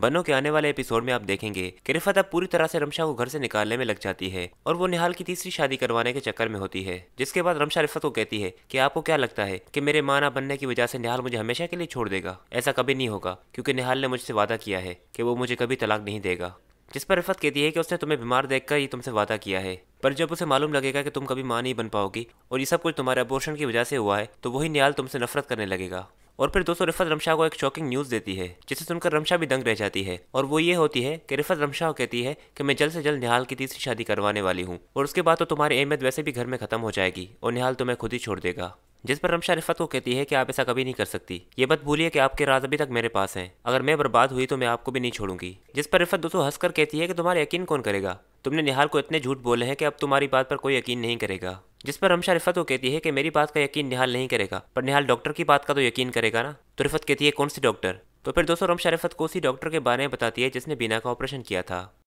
बनो के आने वाले एपिसोड में आप देखेंगे कि रिफत अब पूरी तरह से रमशा को घर से निकालने में लग जाती है और वो निहाल की तीसरी शादी करवाने के चक्कर में होती है जिसके बाद रमशा रिफत को कहती है कि आपको क्या लगता है कि मेरे माँ ना बनने की वजह से निहाल मुझे हमेशा के लिए छोड़ देगा ऐसा कभी नहीं होगा क्योंकि निहाल ने मुझसे वादा किया है कि वो मुझे कभी तलाक नहीं देगा जिस पर रिफत कहती है कि उसने तुम्हें बीमार देखकर ही तुमसे वादा किया है पर जब उसे मालूम लगेगा कि तुम कभी माँ नहीं बन पाओगी और ये सब कुछ तुम्हारे अबोर्शन की वजह से हुआ है तो वही निहाल तुमसे नफरत करने लगेगा और फिर दोस्तों रिफत रमशाह को एक शॉकिंग न्यूज़ देती है जिसे सुनकर रमशा भी दंग रह जाती है और वो ये होती है कि रिफत रमशाह कहती है कि मैं जल्द से जल्द निहाल की तीसरी शादी करवाने वाली हूँ और उसके बाद तो तुम्हारी अहमियत वैसे भी घर में खत्म हो जाएगी और निहाल तुम्हें खुद ही छोड़ देगा जिस पर रमशा रिफत को कहती है कि आप ऐसा कभी नहीं कर सकती ये बात भूलिए कि आपके राज अभी तक मेरे पास हैं अगर मैं बर्बाद हुई तो मैं आपको भी नहीं छोड़ूंगी जिस पर रिफत दोस्तों हंसकर कहती है कि तुम्हारा यकीन कौन करेगा तुमने निहाल को इतने झूठ बोले हैं कि अब तुम्हारी बात पर कोई यकीन नहीं करेगा जिस पर रमशा रिफत को कहती है कि मेरी बात का यकीन निहाल नहीं करेगा पर निहाल डॉक्टर की बात का तो यकीन करेगा ना तो रिफत कहती है कौन सी डॉक्टर तो फिर दोस्तों रमशा रिफत को उसी डॉक्टर के बारे में बताती है जिसने बीना का ऑपरेशन किया था